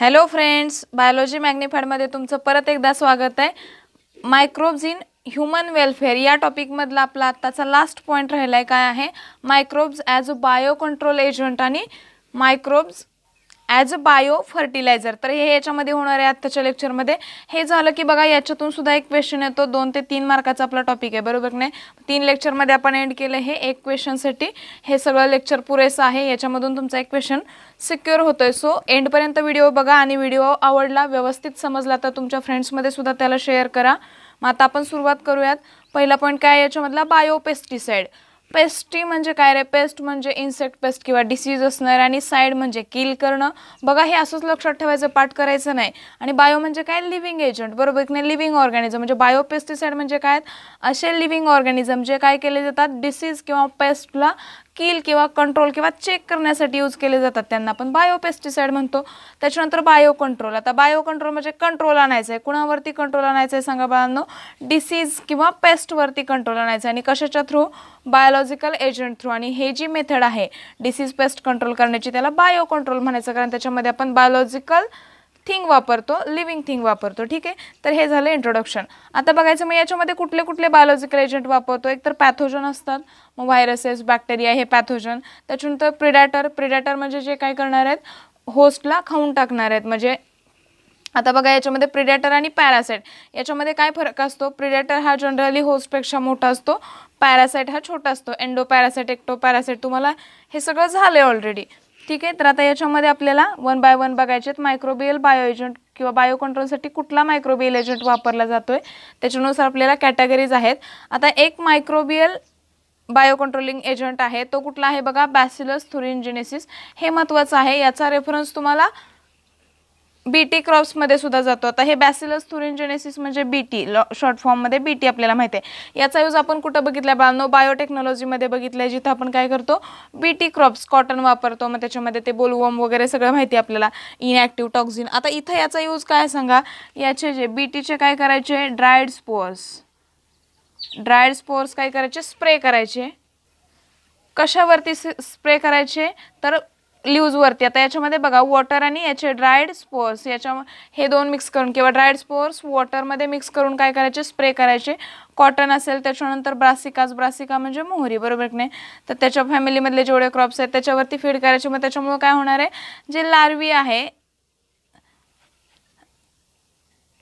hello friends biology मॅग्निफायडमध्ये तुमचं परत एकदा स्वागत आहे मायक्रोब्स इन ह्युमन वेलफेअर या टॉपिकमधला आपला आत्ताचा लास्ट पॉईंट राहिला आहे काय आहे microbes as a bio control agent आणि microbes as a bio fertiliser तर हे याच्यामध्ये होणार आहे आत्ताच्या लेक्चरमध्ये हे झालं की बघा याच्यातून सुद्धा एक क्वेश्चन येतो दोन ते तीन मार्काचा आपला टॉपिक आहे बरोबर नाही तीन लेक्चरमध्ये आपण एंड केलं हे एक क्वेश्चनसाठी हे सगळं लेक्चर पुरेसं आहे याच्यामधून तुमचा एक क्वेश्चन सिक्युअर होतोय सो एंडपर्यंत व्हिडिओ बघा आणि व्हिडिओ आवडला व्यवस्थित समजला तर तुमच्या फ्रेंड्समध्ये सुद्धा त्याला शेअर करा मग आता आपण सुरुवात करूयात पहिला पॉईंट काय याच्यामधला बायो पेस्टिसाईड पेस्टी म्हणजे काय रे पेस्ट म्हणजे इन्सेक्ट पेस्ट किंवा डिसीज असणार आणि साईड म्हणजे किल करणं बघा हे असंच लक्षात ठेवायचं पाठ करायचं नाही आणि बायो म्हणजे काय लिव्हिंग एजंट बरोबर की नाही लिव्हिंग ऑर्गॅनिझम म्हणजे बायो पेस्टिसाईड म्हणजे काय असे लिव्हिंग ऑर्गॅनिझम जे काय केले जातात डिसीज किंवा पेस्टला किल किंवा कंट्रोल किंवा चेक करण्यासाठी यूज केले जातात त्यांना आपण बायोपेस्टिसाइड म्हणतो त्याच्यानंतर बायो कंट्रोल आता बायो कंट्रोल म्हणजे कंट्रोल आणायचं आहे कुणावरती कंट्रोल आणायचं आहे सांगा बाळांनो डिसीज किंवा पेस्टवरती कंट्रोल आणायचं आहे आणि कशाच्या थ्रू बायोलॉजिकल एजंट थ्रू आणि हे जी मेथड आहे डिसीज पेस्ट कंट्रोल करण्याची त्याला बायो कंट्रोल म्हणायचं कारण त्याच्यामध्ये आपण बायोलॉजिकल थिंग वापरतो लिव्हिंग थिंग वापरतो ठीक आहे तर हे झालं इंट्रोडक्शन आता बघायचं मग याच्यामध्ये कुठले कुठले बायोलॉजिकल एजंट वापरतो एक तर पॅथोजन असतात मग व्हायरसेस बॅक्टेरिया हे पॅथोजन त्याच्यानंतर प्रिडॅटर प्रिडॅटर म्हणजे जे काय करणार आहेत होस्टला खाऊन टाकणार आहेत म्हणजे आता बघा याच्यामध्ये प्रिडॅटर आणि पॅरासाईट याच्यामध्ये काय फरक असतो प्रिडॅटर हा जनरली होस्टपेक्षा मोठा असतो पॅरासाईट हा छोटा असतो एंडो पॅरासाईट एक्टो पॅरासाईट तुम्हाला हे सगळं झालं आहे ऑलरेडी ठीक आहे तर आता याच्यामध्ये आपल्याला वन बाय वन बघायचे आहेत मायक्रोबियल बायो एजंट किंवा बायो कंट्रोलसाठी कुठला मायक्रोबियल एजंट वापरला जातो आहे त्याच्यानुसार आपल्याला कॅटेगरीज आहेत आता एक मायक्रोबियल बायो कंट्रोलिंग एजंट आहे तो कुठला आहे बघा बॅसिलस इंजिनेसिस हे महत्त्वाचं आहे याचा रेफरन्स तुम्हाला बीटी क्रॉप्समध्ये सुद्धा जातो आता हे बॅसिलस थुरिंजेनेसिस म्हणजे बीटी शॉर्ट फॉर्ममध्ये बीटी आपल्याला माहिती आहे याचा यूज आपण कुठं बघितला बाळनो बायोटेक्नॉलॉजीमध्ये बघितलं आहे जिथं आपण काय करतो बीटी क्रॉप्स कॉटन वापरतो मग त्याच्यामध्ये ते बोलवम वगैरे सगळं माहिती आपल्याला इनॅक्टिव्ह टॉक्झिन आता इथं याचा यूज काय सांगा याचे जे बीटीचे काय करायचे ड्रायड स्पोअर्स ड्रायड स्पोअर्स काय करायचे स्प्रे करायचे कशावरती स्प्रे करायचे तर ल्यूजवरती आता याच्यामध्ये बघा वॉटर आणि याचे ड्रायड स्पोर्स याच्या हे दोन मिक्स करून किंवा ड्रायड स्पोर्स वॉटरमध्ये मिक्स करून काय करायचे स्प्रे करायचे कॉटन असेल त्याच्यानंतर ब्रासिकाज ब्रासिका म्हणजे मोहरी बरोबर नाही तर त्याच्या फॅमिलीमधले जेवढे क्रॉप्स आहेत त्याच्यावरती फीड करायचे मग त्याच्यामुळं काय होणार आहे जे लार्वी आहे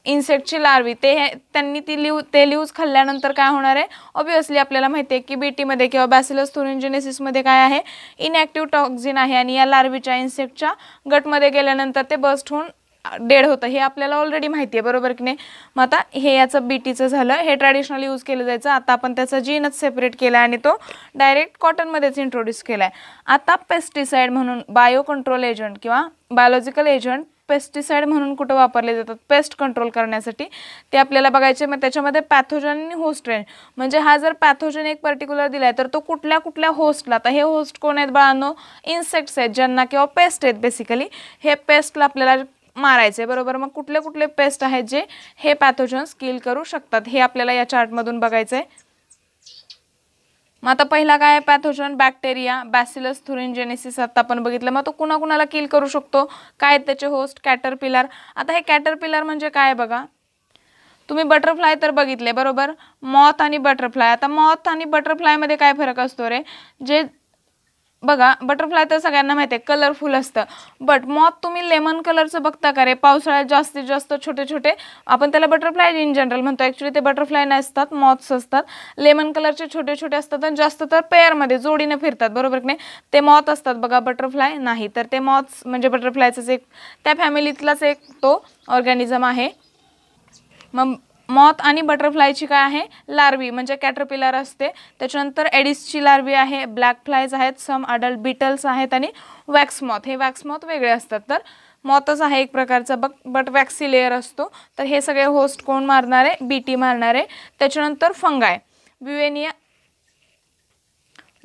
इन्सेक्टची लार्वी ते त्यांनी ती लिव ते लिव्ज खाल्ल्यानंतर काय होणार आहे ऑब्विसली आपल्याला माहिती आहे की टीमध्ये किंवा बॅसिलस थोरिंजिनेसिसमध्ये काय आहे इनॅक्टिव्ह टॉक्झिन आहे आणि या लार्वीच्या इन्सेक्टच्या गटमध्ये गेल्यानंतर ते बस्ट होऊन डेड होतं हे आपल्याला ऑलरेडी माहिती आहे बरोबर की नाही मग आता हे याचं बी टीचं झालं हे ट्रॅडिशनल यूज केलं जायचं आता आपण त्याचा जीनच सेपरेट केला आणि तो डायरेक्ट कॉटनमध्येच इंट्रोड्यूस केला आहे आता पेस्टिसाईड म्हणून बायो कंट्रोल एजंट किंवा बायोलॉजिकल एजंट पेस्टिसाइड म्हणून कुठं वापरले जातात पेस्ट कंट्रोल करण्यासाठी ते आपल्याला बघायचे मग त्याच्यामध्ये पॅथोजन आणि होस्ट रेन म्हणजे हा जर पॅथोजन एक पर्टिक्युलर दिला आहे तर तो कुठल्या कुठल्या होस्टला तर हे होस्ट कोण आहेत बाळांनो इन्सेक्ट्स आहेत ज्यांना किंवा पेस्ट आहेत बेसिकली हे पेस्टला आपल्याला मारायचे बरोबर मग कुठले कुठले पेस्ट आहेत जे हे पॅथोजन स्किल करू शकतात हे आपल्याला या चार्टमधून बघायचं आहे मग आता पहिला काय पॅथोजन बॅक्टेरिया बॅसिलस थुरिनजेनेसिस आता आपण बघितलं मग तो कुणाला किल करू शकतो काय त्याचे होस्ट कॅटरपिलर आता हे कॅटरपिलर म्हणजे काय बघा तुम्ही बटरफ्लाय तर बघितले बरोबर मॉथ आणि बटरफ्लाय आता मॉथ आणि बटरफ्लायमध्ये काय फरक असतो रे जे बघा बटरफ्लाय तर सगळ्यांना माहिती आहे कलरफुल असतं बट मॉथ तुम्ही लेमन कलरचं बघता का रे पावसाळ्यात जास्तीत जास्त छोटे छोटे आपण त्याला बटरफ्लाय इन जनरल म्हणतो ॲक्च्युली ते बटरफ्लाय नसतात मॉथ्स असतात लेमन कलरचे छोटे छोटे असतात आणि जास्त तर पेअरमध्ये जोडीने फिरतात बरोबर की नाही ते मॉथ असतात बघा बटरफ्लाय नाही तर ते मॉथ्स म्हणजे बटरफ्लायचाच एक त्या फॅमिलीतलाच एक तो ऑर्गॅनिझम आहे मग मॉथ आणि बटरफ्लायची काय आहे लार्वी म्हणजे कॅटरपिलर असते त्याच्यानंतर एडिसची लार्वी आहे ब्लॅक फ्लायज आहेत सम अडल्ट बिटल्स आहेत आणि वॅक्स मॉथ हे वॅक्स मॉथ वेगळे असतात तर मॉथच आहे एक प्रकारचा बट बट वॅक्सी लेअर असतो तर हे सगळे होस्ट कोण मारणारे बीटी मारणारे त्याच्यानंतर फंगाय ब्युएनिया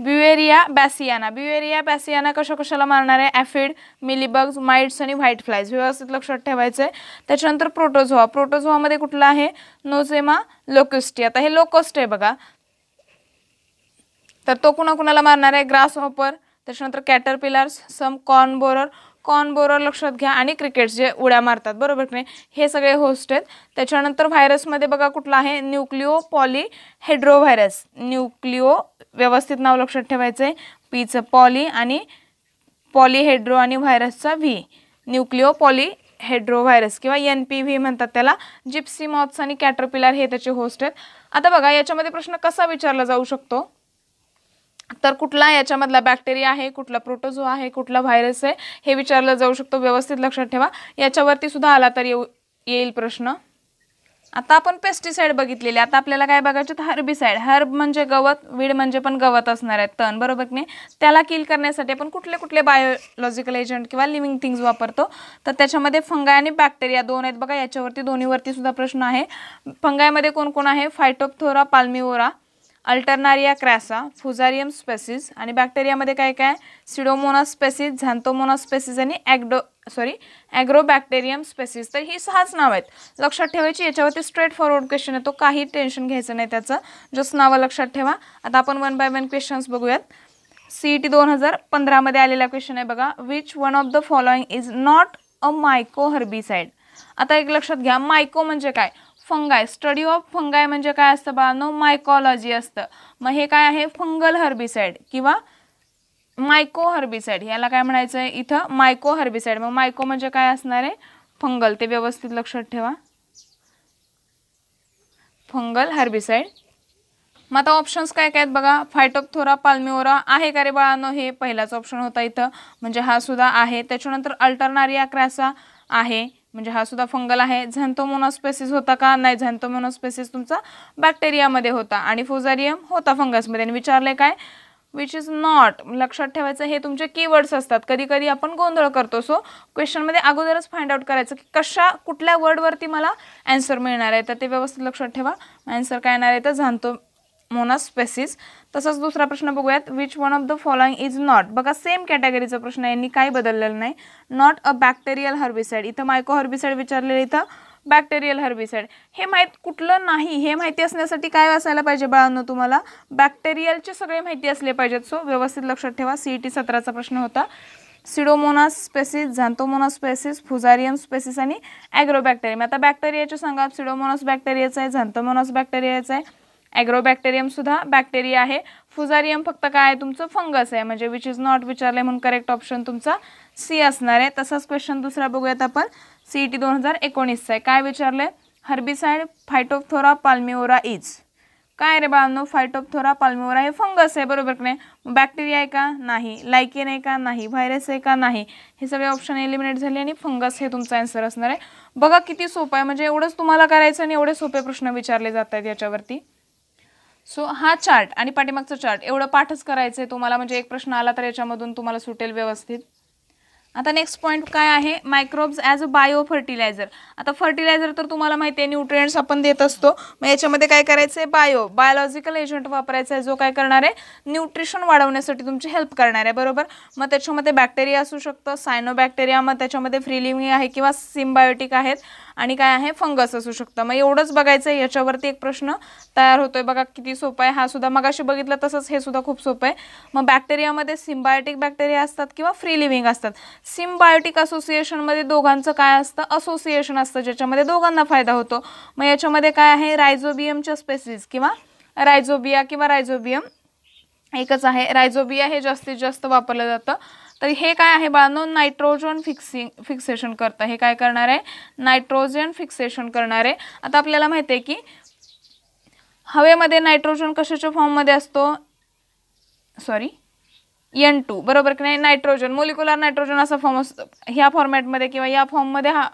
ब्युएरिया बॅसियाना ब्युएरिया बॅसियाना कशा कशाला मारणार आहे ॲफिड मिलीबग्स माइट्स आणि व्हाईट फ्लायज व्यवस्थित लक्षात ठेवायचं आहे त्याच्यानंतर प्रोटोझोआ प्रोटोझोआमध्ये कुठला आहे नोझेमा लोकोस्टी आता हे लोकोस्ट आहे बघा तर तो कुणाकुणाला मारणार आहे ग्रास हॉपर त्याच्यानंतर caterpillars some corn borer corn borer लक्षात घ्या आणि क्रिकेट जे उड्या मारतात बरोबर की नाही हे सगळे होस्ट आहेत त्याच्यानंतर व्हायरसमध्ये बघा कुठला आहे nucleopolyhedrovirus nucleo व्यवस्थित नाव लक्षात ठेवायचं आहे पीचं पॉली आणि पॉलीहेड्रो आणि व्हायरसचा V nucleopolyhedrovirus किंवा एन पी व्ही म्हणतात त्याला जिप्सी मॉथ्स आणि कॅटरपिलर हे त्याचे होस्ट आहेत आता बघा याच्यामध्ये प्रश्न कसा विचारला जाऊ शकतो तर कुठला याच्यामधला बॅक्टेरिया आहे कुठला प्रोटोझो आहे कुठला व्हायरस आहे हे विचारलं जाऊ शकतो व्यवस्थित लक्षात ठेवा याच्यावरती सुद्धा आला तर येऊ येईल प्रश्न आता आपण पेस्टिसाईड बघितलेले आता आपल्याला काय बघायचं तर हर्बिसाईड हर्ब म्हणजे गवत वीड म्हणजे पण गवत असणार आहेत तण बरोबर की नाही त्याला किल करण्यासाठी आपण कुठले कुठले बायोलॉजिकल एजंट किंवा लिव्हिंग थिंग्ज वापरतो तर त्याच्यामध्ये फंगाय आणि बॅक्टेरिया दोन आहेत बघा याच्यावरती दोन्हीवरती सुद्धा प्रश्न आहे फंगायमध्ये कोण कोण आहे फायटोपथोरा पाल्मिओरा अल्टरनारिया क्रॅसा फुजारियम स्पेसिस आणि बॅक्टेरियामध्ये काय काय सिडोमोना स्पेसिस झांतोमोना स्पेसिस आणि ॲग्डो सॉरी ॲग्रोबॅक्टेरियम स्पेसिस तर ही सहाच नाव आहेत लक्षात ठेवायची याच्यावरती स्ट्रेट फॉरवर्ड क्वेश्चन तो काही टेन्शन घ्यायचं नाही त्याचं जस्ट नावं लक्षात ठेवा आता आपण वन बाय वन क्वेश्चन्स बघूयात सी टी e दोन हजार पंधरामध्ये आलेला क्वेश्चन आहे बघा which one of the following is not a mycoherbicide आता एक लक्षात घ्या मायको म्हणजे काय फंगाय स्टडी ऑफ फंगाय म्हणजे काय असतं बाळांनो मायकॉलॉजी असतं मग हे काय आहे फंगल हर्बिसाईड किंवा मायको हर्बिसाईड याला काय म्हणायचं आहे इथं मायको हर्बिसाईड मग मायको म्हणजे काय असणार आहे फंगल ते व्यवस्थित लक्षात ठेवा फंगल हर्बिसाईड मग आता ऑप्शन्स काय काय आहेत बघा फायटोपथोरा पाल्मिओरा आहे का रे बाळांनो हे पहिलाच ऑप्शन होता इथं म्हणजे हा सुद्धा आहे त्याच्यानंतर अल्टरनारिया क्रॅसा आहे म्हणजे हा सुद्धा फंगल आहे झॅन्थोमोनॉस्पेसिस होता का नाही झॅन्थोमोनॉस्पेसिस तुमचा बॅक्टेरियामध्ये होता आणि फोजारियम होता फंगसमध्ये आणि विचारले काय विच इज नॉट लक्षात ठेवायचं हे तुमचे कीवर्ड्स असतात कधी कधी आपण गोंधळ करतो सो क्वेश्चनमध्ये अगोदरच फाइंड आउट करायचं की कशा कुठल्या वर्डवरती मला ॲन्सर मिळणार आहे तर ते व्यवस्थित लक्षात ठेवा आन्सर काय येणार आहे तर झांतो मोनास्पेसिस तसंच दुसरा प्रश्न बघूयात which one of the following is not बघा सेम कॅटेगरीचा प्रश्न यांनी काही बदललेला नाही नॉट अ बॅक्टेरियल हर्बिसाईड इथं मायको हर्बिसाईड विचारलेलं इथं बॅक्टेरियल हर्बिसाईड हे माहीत कुठलं नाही हे माहिती असण्यासाठी काय असायला पाहिजे बाळांनो तुम्हाला बॅक्टेरियलचे सगळे माहिती असले पाहिजेत सो व्यवस्थित लक्षात ठेवा सी ई टी सतराचा प्रश्न होता Pseudomonas species Xanthomonas species Fusarium species आणि ॲग्रोबॅक्टेरियम आता बॅक्टेरियाचे सांगा सिडोमोनास बॅक्टेरियाचा आहे झांतोमोनास बॅक्टेरियाचा आहे ॲग्रोबॅक्टेरियम सुद्धा बॅक्टेरिया आहे फुजारियम फक्त काय आहे तुमचं फंगस आहे म्हणजे विच इज नॉट विचारले म्हणून करेक्ट ऑप्शन तुमचा सी असणार आहे तसाच क्वेश्चन दुसरा बघूयात आपण सी टी e दोन हजार एकोणीसचा आहे काय विचारलं आहे हर्बिसाइड फायटोपथोरा पाल्मिओरा इज काय रे बाळांनो फायटोपथोरा पाल्मिओरा हे फंगस आहे बरोबर की नाही बॅक्टेरिया आहे का नाही लायकेन आहे का नाही व्हायरस आहे का नाही हे सगळे ऑप्शन एलिमिनेट झाले आणि फंगस हे तुमचा आन्सर असणार आहे बघा किती सोपं आहे म्हणजे एवढंच तुम्हाला करायचं आणि एवढे सोपे प्रश्न विचारले जात आहेत याच्यावरती सो हा चार्ट आणि पाठीमागचा चार्ट एवढं पाठच करायचं आहे तुम्हाला म्हणजे एक प्रश्न आला तर याच्यामधून तुम्हाला सुटेल व्यवस्थित आता नेक्स्ट पॉईंट काय आहे microbes as a bio fertiliser आता फर्टिलायझर तर तुम्हाला माहिती आहे न्यूट्रियंट्स आपण देत असतो मग याच्यामध्ये काय करायचं आहे बायो बायोलॉजिकल एजंट वापरायचा आहे जो काय करणार आहे न्यूट्रिशन वाढवण्यासाठी तुमची हेल्प करणार आहे बरोबर मग त्याच्यामध्ये बॅक्टेरिया असू शकतं सायनो बॅक्टेरिया मग त्याच्यामध्ये फ्रीलिमी आहे किंवा सिम्बायोटिक आहेत आणि काय आहे फंगस असू शकतं मग एवढंच बघायचं आहे याच्यावरती एक प्रश्न तयार होतोय बघा किती सोपं आहे हा सुद्धा अशी बघितलं तसंच हे सुद्धा खूप सोपं आहे मग बॅक्टेरियामध्ये सिम्बायोटिक बॅक्टेरिया असतात किंवा फ्री लिव्हिंग असतात सिम्बायोटिक असोसिएशनमध्ये दोघांचं काय असतं असोसिएशन असतं ज्याच्यामध्ये दोघांना फायदा होतो मग याच्यामध्ये काय आहे रायझोबियमच्या स्पेसिस किंवा रायझोबिया किंवा रायझोबियम एकच आहे रायझोबिया हे जास्तीत जास्त वापरलं जातं तर हे काय आहे बाळांनो नायट्रोजन फिक्सिंग फिक्सेशन करतं हे काय करणार आहे नायट्रोजन फिक्सेशन करणार आहे आता आपल्याला माहिती आहे की हवेमध्ये नायट्रोजन कशाच्या फॉर्ममध्ये असतो सॉरी एन टू बरोबर की नाही नायट्रोजन मोलिक्युलर नायट्रोजन असा फॉर्म असतो ह्या फॉर्मॅटमध्ये किंवा या फॉर्ममध्ये हा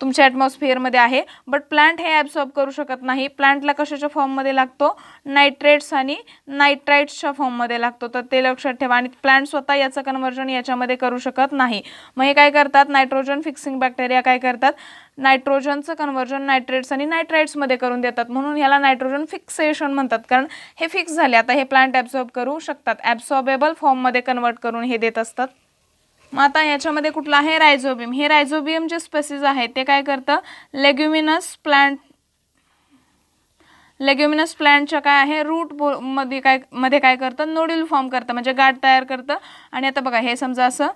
तुमच्या ॲटमॉस्फिअरमध्ये आहे बट प्लांट हे ॲब्सॉर्ब करू शकत नाही प्लांटला कशाच्या फॉर्ममध्ये लागतो नायट्रेट्स आणि नायट्राईट्सच्या फॉर्ममध्ये लागतो तर ते लक्षात ठेवा आणि प्लांट स्वतः याचं कन्व्हर्जन याच्यामध्ये करू शकत नाही मग हे काय करतात नायट्रोजन फिक्सिंग बॅक्टेरिया काय करतात नायट्रोजनचं कन्व्हर्जन नायट्रेट्स आणि नायट्राईट्समध्ये करून देतात म्हणून ह्याला नायट्रोजन फिक्सेशन म्हणतात कारण हे फिक्स झाले आता हे प्लांट ॲब्सॉर्ब करू शकतात ॲब्सॉर्बेबल फॉर्ममध्ये कन्वर्ट करून हे देत असतात मग आता याच्यामध्ये कुठलं आहे रायझोबियम हे रायझोबियम जे स्पेसिस आहे ते काय करतं लेग्युमिनस प्लांट लेग्युमिनस प्लांटच्या काय आहे रूट मध्ये काय मध्ये काय करतं नोड्यूल फॉर्म करतं म्हणजे गाठ तयार करतं आणि आता बघा हे समजा असं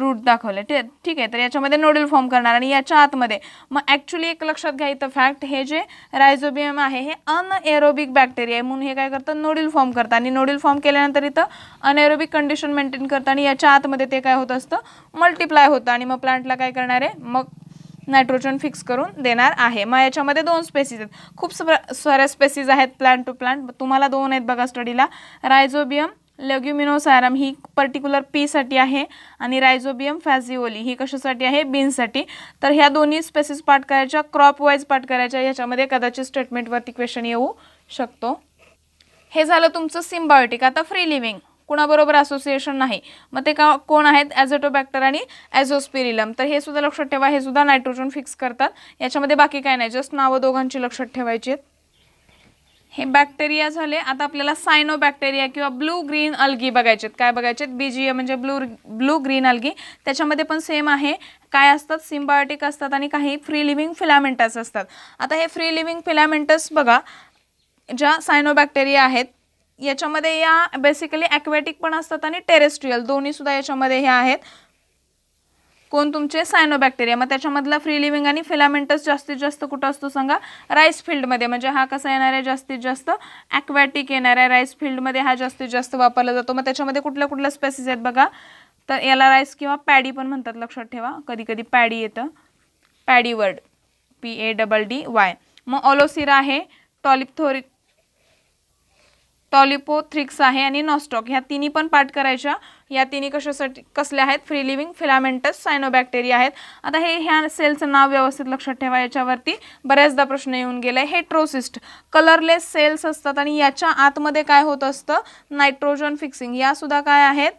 रूट दाखवले ठीक आहे तर याच्यामध्ये नोडल फॉर्म करणार आणि याच्या आतमध्ये मग ॲक्च्युली एक लक्षात घ्यायचं फॅक्ट हे जे रायझोबियम आहे हे अनएरोबिक बॅक्टेरिया आहे म्हणून हे काय करतं नोडल फॉर्म करतं आणि नोडल फॉर्म केल्यानंतर इथं अनएरोबिक कंडिशन मेंटेन करतं आणि याच्या आतमध्ये ते काय होत असतं मल्टिप्लाय होतं आणि मग प्लांटला काय करणार आहे मग नायट्रोजन फिक्स करून देणार आहे मग याच्यामध्ये दोन स्पेसीज आहेत खूप साऱ्या स्पेसीज आहेत प्लांट टू प्लांट तुम्हाला दोन आहेत बघा स्टडीला रायझोबियम लेग्युमिनोसायरम ही पर्टिक्युलर पीसाठी आहे आणि रायझोबियम फॅझिओली ही कशासाठी आहे बीन्ससाठी तर ह्या दोन्ही स्पेसिस पाठ करायच्या क्रॉप वाईज पाठ करायच्या ह्याच्यामध्ये कदाचित स्टेटमेंटवरती क्वेश्चन येऊ शकतो हे झालं तुमचं सिम्बायोटिक आता फ्री लिव्हिंग कुणाबरोबर असोसिएशन नाही मग ते का कोण आहेत ॲझोटोबॅक्टर आणि ॲझोस्पिरिलम तर हे सुद्धा लक्षात ठेवा हे सुद्धा नायट्रोजन फिक्स करतात याच्यामध्ये बाकी काय नाही जस्ट नावं दोघांची लक्षात ठेवायची आहेत हे बॅक्टेरिया झाले आता आपल्याला सायनो बॅक्टेरिया किंवा ब्लू ग्रीन अल्गी बघायचेत काय बघायचेत बीजीय म्हणजे ब्लू ब्लू ग्रीन अल्गी त्याच्यामध्ये पण सेम आहे काय असतात सिम्बायोटिक असतात आणि काही फ्री लिव्हिंग फिलामेंटस असतात आता हे फ्री लिव्हिंग फिलामेंटस बघा ज्या सायनोबॅक्टेरिया बॅक्टेरिया आहेत याच्यामध्ये या बेसिकली ॲक्वेटिक पण असतात आणि टेरेस्ट्रियल दोन्हीसुद्धा याच्यामध्ये हे आहेत कोण तुमचे सायनोबॅक्टेरिया मग त्याच्यामधला फ्री लिव्हिंग आणि फिलामेंटस जास्तीत जास्त कुठं असतो सांगा राईस फील्डमध्ये म्हणजे हा कसा येणार आहे जास्तीत जास्त ॲक्वॅटिक येणार आहे राईस फील्डमध्ये हा जास्तीत जास्त वापरला जातो मग त्याच्यामध्ये कुठल्या कुठल्या स्पेसिस आहेत बघा तर याला राईस किंवा पॅडी पण म्हणतात लक्षात ठेवा कधी कधी पॅडी येतं paddy word P A double D Y मग ऑलोसिरा आहे टॉलिपथोरिक टॉलिपो थ्रिक्स आहे आणि नॉस्टॉक ह्या तिन्ही पण पाठ करायच्या या तिन्ही कशासाठी कसल्या आहेत फ्री लिव्हिंग फिलामेंटस सायनोबॅक्टेरिया आहेत आता हे ह्या सेलचं नाव व्यवस्थित लक्षात ठेवा याच्यावरती बऱ्याचदा प्रश्न येऊन गेला आहे हेट्रोसिस्ट कलरलेस सेल्स असतात आणि याच्या आतमध्ये काय होत असतं नायट्रोजन फिक्सिंग यासुद्धा काय आहेत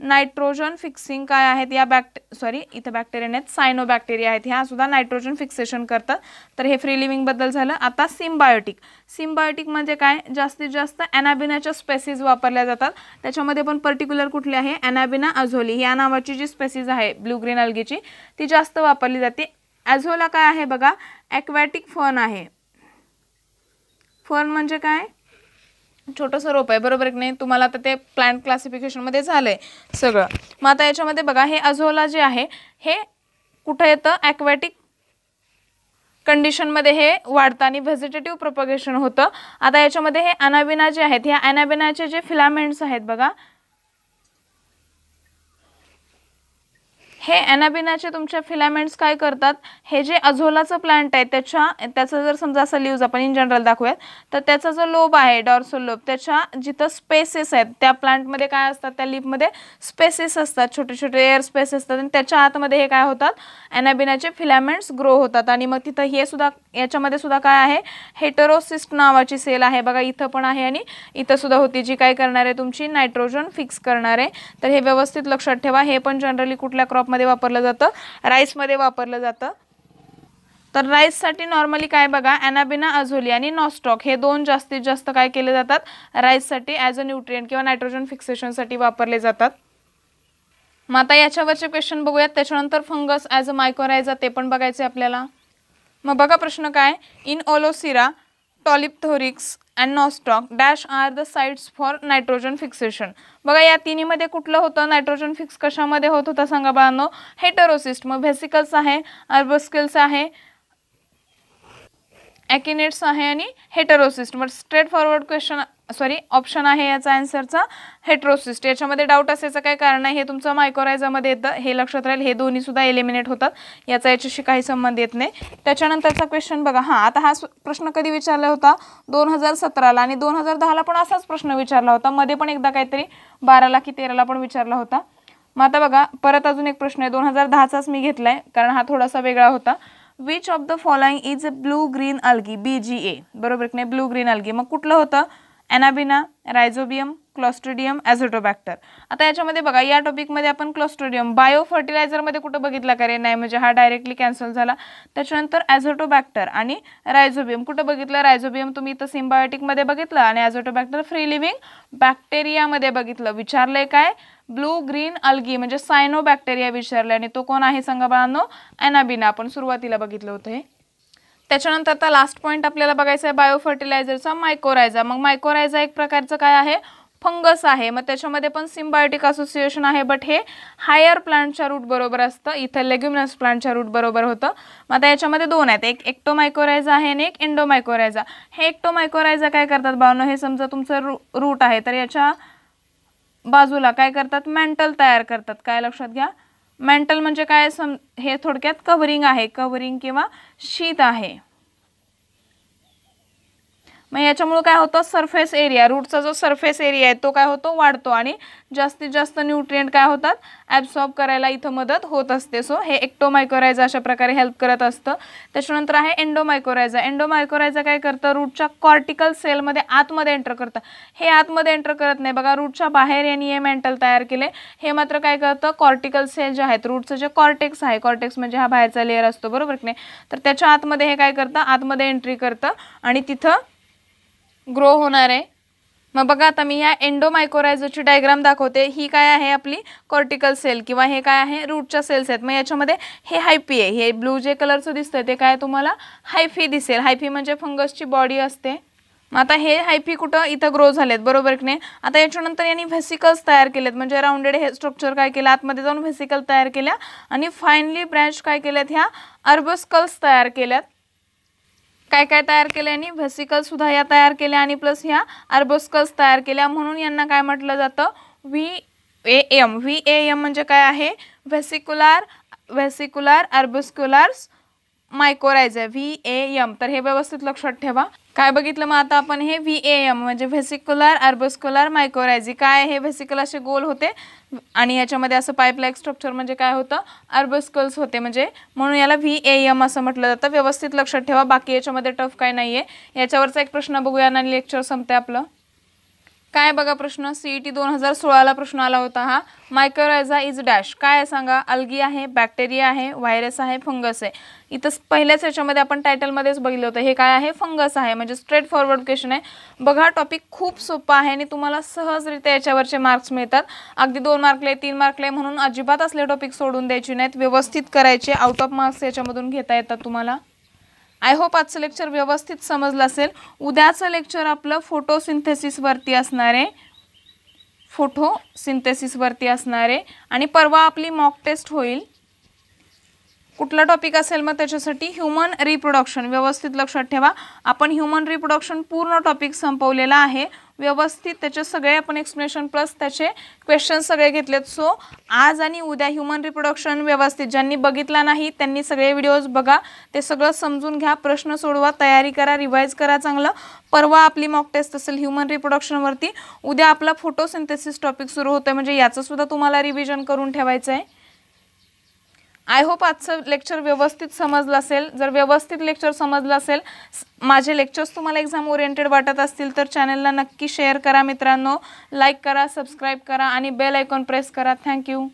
नायट्रोजन फिक्सिंग काय आहेत या बॅक्टे सॉरी इथं बॅक्टेरिया आहेत सायनो बॅक्टेरिया आहेत ह्या सुद्धा नायट्रोजन फिक्सेशन करतात तर हे फ्री लिव्हिंगबद्दल झालं आता सिम्बायोटिक सिम्बायोटिक म्हणजे काय जास्तीत जास्त ॲनाबिनाच्या स्पेसीज वापरल्या जातात त्याच्यामध्ये पण पर्टिक्युलर कुठली आहे ॲनाबिना अझोली ह्या नावाची जी स्पेसीज आहे ब्लू ग्रीन अल्गीची ती जास्त वापरली जाते ॲझोला काय आहे बघा ॲक्वॅटिक फन आहे फन म्हणजे काय छोटंसं रोप आहे बरोबर की नाही तुम्हाला आता ते प्लांट क्लासिफिकेशनमध्ये झालं आहे सगळं मग आता याच्यामध्ये बघा हे अझोला जे आहे हे कुठं येतं ॲक्वॅटिक कंडिशनमध्ये हे वाढतं आणि व्हेजिटेटिव्ह प्रोपगेशन होतं आता याच्यामध्ये हे अनाविना जे आहेत ह्या अनाबिनाचे जे फिलामेंट्स आहेत बघा हे ॲनाबिनाचे तुमच्या फिलामेंट्स काय करतात हे जे अझोलाचं प्लांट आहे त्याच्या त्याचा जर समजा असा लिव्ज आपण इन जनरल दाखवूयात तर त्याचा जो लोब आहे डॉर्सो लोब त्याच्या जिथं स्पेसेस आहेत त्या प्लांटमध्ये काय असतात त्या लीपमध्ये स्पेसेस असतात छोटे छोटे एअर स्पेस असतात आणि त्याच्या आतमध्ये हे काय होतात ॲनाबिनाचे फिलामेंट्स ग्रो होतात आणि मग तिथं हे सुद्धा याच्यामध्ये सुद्धा काय आहे हेटरोसिस्ट नावाची सेल आहे बघा इथं पण आहे आणि इथं सुद्धा होती जी काय करणार आहे तुमची नायट्रोजन फिक्स करणार आहे तर हे व्यवस्थित लक्षात ठेवा हे पण जनरली कुठल्या क्रॉप मध्ये वापरलं जातं राईसमध्ये वापरलं जातं तर राईससाठी नॉर्मली काय बघा अनाबिना अझोली आणि नॉस्टॉक हे दोन जास्तीत जास्त काय केले जातात राईससाठी ॲज अ न्यूट्रिएंट किंवा नायट्रोजन फिक्सेशनसाठी वापरले जातात मग आता याच्यावरचे क्वेश्चन बघूयात त्याच्यानंतर फंगस ॲज अ मायकोरायझा ते पण बघायचे आपल्याला मग बघा प्रश्न काय in Aulosira Tolypothrix and Nostoc dash are the sites for nitrogen fixation बघा या तिन्हीमध्ये कुठलं होतं नायट्रोजन फिक्स कशामध्ये होत होता सांगा बाळांनो हेटरोसिस्ट मग व्हेसिकल्स आहे अर्बस्केल्स आहे ॲकिनेट्स आहे आणि हेटरोसिस्ट मग straightforward question sorry option आहे याचा आन्सरचा हेट्रोसिस्ट याच्यामध्ये डाऊट असायचं काय कारण आहे हे तुमचं मायक्रोरायझामध्ये येतं हे लक्षात राहील हे दोन्ही सुद्धा एलिमिनेट होतात याचा याच्याशी काही संबंध येत नाही त्याच्यानंतरचा क्वेश्चन बघा हां आता हा प्रश्न कधी विचारला होता दोन हजार सतराला आणि दोन हजार दहाला पण असाच प्रश्न विचारला होता मध्ये पण एकदा काहीतरी बाराला की तेराला पण विचारला होता मग आता बघा परत अजून एक प्रश्न आहे दोन हजार दहाचाच मी घेतला आहे कारण हा थोडासा वेगळा होता which of the following is a blue green algae B G A बरोबर की नाही ब्लू ग्रीन अल्गी मग कुठलं होतं ॲनाबिना रायझोबियम क्लॉस्ट्रिडियम ॲझोटोबॅक्टर आता याच्यामध्ये बघा या टॉपिकमध्ये आपण क्लॉस्ट्रोडियम बायो फर्टिलायझरमध्ये कुठं बघितला का रे नाही म्हणजे हा डायरेक्टली कॅन्सल झाला त्याच्यानंतर ॲझोटोबॅक्टर आणि रायझोबियम कुठं बघितलं रायझोबियम तुम्ही इथं सिम्बायोटिकमध्ये बघितलं आणि ॲझोटोबॅक्टर फ्री लिव्हिंग बॅक्टेरियामध्ये बघितलं विचारलंय काय ब्लू ग्रीन अल्गी म्हणजे सायनो बॅक्टेरिया विचारलं आणि तो कोण आहे सांगा बाळांनो ॲनाबिना आपण सुरुवातीला बघितलं होतं हे त्याच्यानंतर आता लास्ट पॉईंट आपल्याला बघायचा आहे बायो फर्टिलायझरचा मायकोरायझा मग मायकोरायझा एक प्रकारचं काय आहे फंगस आहे मग त्याच्यामध्ये पण सिम्बायोटिक असोसिएशन आहे बट हे हायर प्लांटच्या रूट बरोबर असतं इथं लेग्युमिनस प्लांटच्या रूट बरोबर होतं मग आता याच्यामध्ये दोन आहेत एक एक्टोमायकोरायझा आहे आणि एक एंडोमायकोरायझा हे एक्टोमायकोरायझा काय करतात बावनो हे समजा तुमचं रू रूट आहे तर याच्या बाजूला काय करतात मेंटल तयार करतात काय लक्षात घ्या मेंटल म्हणजे काय सम हे थोडक्यात कवरिंग आहे कवरिंग किंवा शीत आहे मग याच्यामुळं काय होतं सरफेस एरिया रूटचा जो सरफेस एरिया आहे तो काय होतो वाढतो आणि जास्तीत जास्त न्यूट्रिएंट काय होतात ॲब्सॉर्ब करायला इथं मदत होत असते सो हे एक्टोमायकोरायझा अशा प्रकारे हेल्प करत असतं त्याच्यानंतर आहे एंडोमायकोरायझा एंडोमायकोरायझा काय करतं रूटच्या कॉर्टिकल सेलमध्ये आतमध्ये एंटर करतं हे आतमध्ये एंटर करत नाही बघा रूटच्या बाहेर यांनी हे मेंटल तयार केले हे मात्र काय करतं कॉर्टिकल सेल जे आहेत रूटचं जे कॉर्टेक्स आहे कॉर्टेक्स म्हणजे हा बाहेरचा लेअर असतो बरोबर की नाही तर त्याच्या आतमध्ये हे काय करतं आतमध्ये एंट्री करतं आणि तिथं ग्रो होणार आहे मग बघा आता मी ह्या एंडोमायकोरायझोची डायग्राम दाखवते ही काय आहे आपली कॉर्टिकल सेल किंवा हे काय आहे रूटच्या सेल्स आहेत मग याच्यामध्ये हे हायपी आहे हे ब्लू जे कलरचं दिसतं ते काय तुम्हाला हायफी दिसेल हायफी म्हणजे फंगसची बॉडी असते मग आता हे हायफी कुठं इथं ग्रो झालेत बरोबर की नाही आता याच्यानंतर यांनी व्हेसिकल्स तयार केलेत म्हणजे राऊंडेड हे स्ट्रक्चर काय केलं आतमध्ये जाऊन व्हेसिकल तयार केल्या आणि फायनली ब्रँच काय केल्यात ह्या अर्बस्कल्स तयार केल्यात काय काय तयार केले व्हेसिकल सुद्धा या तयार केल्या आणि प्लस ह्या आर्बोस्कल्स तयार केल्या म्हणून यांना काय म्हटलं जातं V A M V A M म्हणजे काय आहे व्हेसिक्युलार व्हेसिक्युलार आर्बोस्क्युलार्स आहे व्ही ए एम तर हे व्यवस्थित लक्षात ठेवा काय बघितलं मग आता आपण हे व्ही ए एम म्हणजे व्हेसिक्युलर अर्बस्क्युलर मायक्रोरायझी काय हे व्हेसिकल असे गोल होते आणि याच्यामध्ये असं पाईपलाईक स्ट्रक्चर म्हणजे काय होतं अर्बस्कल्स होते म्हणजे म्हणून याला व्ही ए एम असं म्हटलं जातं व्यवस्थित लक्षात ठेवा बाकी याच्यामध्ये टफ काय नाही आहे याच्यावरचा एक प्रश्न बघूया आणि लेक्चर संपते आपलं काय बघा प्रश्न सीईटी e दोन हजार सोळाला प्रश्न आला होता हा मायक्रोरायझा इज डॅश काय आहे सांगा अल्गी आहे बॅक्टेरिया आहे व्हायरस आहे फंगस आहे इथं पहिल्याच याच्यामध्ये आपण टायटलमध्येच बघितलं होतं हे काय आहे फंगस आहे म्हणजे स्ट्रेट फॉरवर्ड क्वेश्चन आहे बघा टॉपिक खूप सोपा आहे आणि तुम्हाला सहजरित्या याच्यावरचे मार्क्स मिळतात अगदी दोन मार्कले तीन मार्कले म्हणून अजिबात असले टॉपिक सोडून द्यायचे नाहीत व्यवस्थित करायचे आउट ऑफ मार्क्स याच्यामधून घेता येतात तुम्हाला आय होप आजचं लेक्चर व्यवस्थित समजलं असेल उद्याचं लेक्चर आपलं फोटोसिंथेसिसवरती असणार आहे फोटो सिंथेसिसवरती असणारे आणि परवा आपली मॉक टेस्ट होईल कुठला टॉपिक असेल मग त्याच्यासाठी ह्युमन रिप्रोडक्शन व्यवस्थित लक्षात ठेवा आपण ह्युमन रिप्रोडक्शन पूर्ण टॉपिक संपवलेला आहे व्यवस्थित त्याचे सगळे आपण एक्सप्लेनेशन प्लस त्याचे क्वेश्चन सगळे घेतलेत सो आज आणि उद्या ह्युमन रिप्रोडक्शन व्यवस्थित ज्यांनी बघितला नाही त्यांनी सगळे व्हिडिओज बघा ते सगळं समजून घ्या प्रश्न सोडवा तयारी करा रिवाईज करा चांगलं परवा आपली मॉक टेस्ट असेल ह्युमन रिप्रोडक्शनवरती उद्या आपला फोटोसिंथेसिस टॉपिक सुरू होतो आहे म्हणजे याचंसुद्धा तुम्हाला रिव्हिजन करून ठेवायचं आहे आय होप आजचं लेक्चर व्यवस्थित समजलं असेल जर व्यवस्थित लेक्चर समजलं असेल माझे लेक्चर्स तुम्हाला एक्झाम ओरिएंटेड वाटत असतील तर चॅनलला नक्की शेअर करा मित्रांनो लाईक करा सबस्क्राईब करा आणि बेल ऐकॉन प्रेस करा थँक्यू